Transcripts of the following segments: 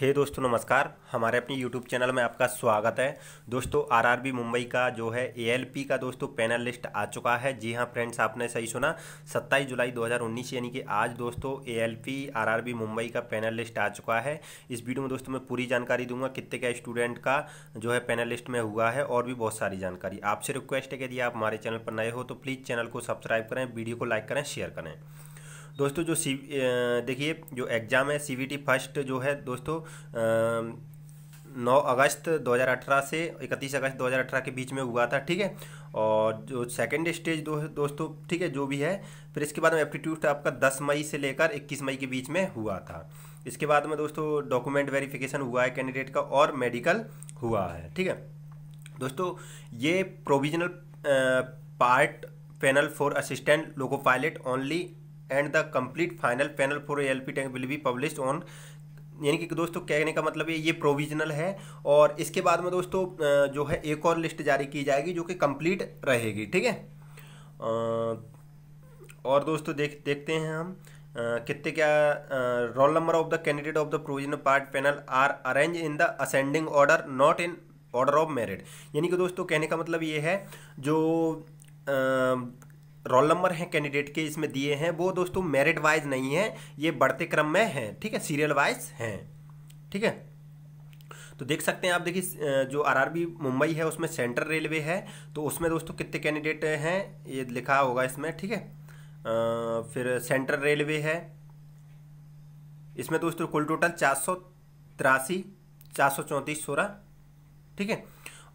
हे hey दोस्तों नमस्कार हमारे अपने YouTube चैनल में आपका स्वागत है दोस्तों आरआरबी मुंबई का जो है ए का दोस्तों पैनल लिस्ट आ चुका है जी हां फ्रेंड्स आपने सही सुना 27 जुलाई 2019 यानी कि आज दोस्तों ए आरआरबी मुंबई का पैनल लिस्ट आ चुका है इस वीडियो में दोस्तों मैं पूरी जानकारी दूंगा कितने का स्टूडेंट का जो है पैनल लिस्ट में हुआ है और भी बहुत सारी जानकारी आपसे रिक्वेस्ट है कि यदि आप हमारे चैनल पर नए हो तो प्लीज़ चैनल को सब्सक्राइब करें वीडियो को लाइक करें शेयर करें दोस्तों जो सी देखिए जो एग्ज़ाम है सीबीटी फर्स्ट जो है दोस्तों नौ अगस्त 2018 से इकतीस अगस्त 2018 के बीच में हुआ था ठीक है और जो सेकंड स्टेज दो, दोस्तों ठीक है जो भी है फिर इसके बाद में एप्टीट्यूड आपका 10 मई से लेकर 21 मई के बीच में हुआ था इसके बाद में दोस्तों डॉक्यूमेंट वेरिफिकेशन हुआ है कैंडिडेट का और मेडिकल हुआ है ठीक है दोस्तों ये provisional part panel for assistant loco pilot only and the complete final panel for L P tank will be publish on यानी कि दोस्तों कहने का मतलब ये ये प्रोविजनल है और इसके बाद में दोस्तों जो है एक और लिस्ट जारी की जाएगी जो कि कंप्लीट रहेगी ठीक है और दोस्तों देख देखते हैं हम कितने क्या roll number of the candidate of the provisional part panel are arrange in the ascending order not in order of merit यानी कि दोस्तों कहने का मतलब ये है जो रोल नंबर हैं कैंडिडेट के इसमें दिए हैं वो दोस्तों मेरिट वाइज नहीं है ये बढ़ते क्रम में हैं ठीक है सीरियल वाइज हैं ठीक है तो देख सकते हैं आप देखिए जो आरआरबी मुंबई है उसमें सेंट्रल रेलवे है तो उसमें दोस्तों कितने कैंडिडेट हैं ये लिखा होगा इसमें ठीक है फिर सेंट्रल रेलवे है इसमें दोस्तों कुल टोटल चार सौ तिरासी चार सौ चौंतीस सोलह ठीक है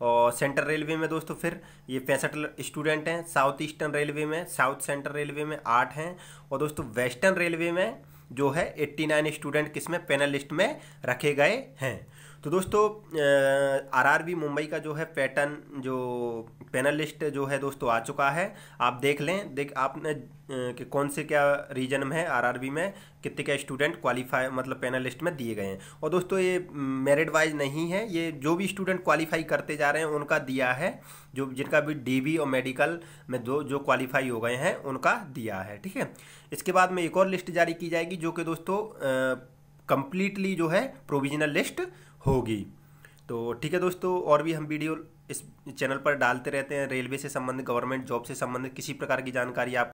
और सेंट्रल रेलवे में दोस्तों फिर ये पैंसठ स्टूडेंट हैं साउथ ईस्टर्न रेलवे में साउथ सेंट्रल रेलवे में आठ हैं और दोस्तों वेस्टर्न रेलवे में जो है 89 स्टूडेंट किस में पैनल लिस्ट में रखे गए हैं तो दोस्तों आरआरबी मुंबई का जो है पैटर्न जो पैनल लिस्ट जो है दोस्तों आ चुका है आप देख लें देख आपने कि कौन से क्या रीजन में है आरआरबी में कितने क्या स्टूडेंट क्वालिफाई मतलब पैनल लिस्ट में दिए गए हैं और दोस्तों ये मेरिट वाइज नहीं है ये जो भी स्टूडेंट क्वालिफाई करते जा रहे हैं उनका दिया है जो जिनका भी डी और मेडिकल में जो जो क्वालिफाई हो गए हैं उनका दिया है ठीक है इसके बाद में एक और लिस्ट जारी की जाएगी जो कि दोस्तों कंप्लीटली जो है प्रोविजनल लिस्ट होगी तो ठीक है दोस्तों और भी हम वीडियो इस चैनल पर डालते रहते हैं रेलवे से संबंधित गवर्नमेंट जॉब से संबंधित किसी प्रकार की जानकारी आप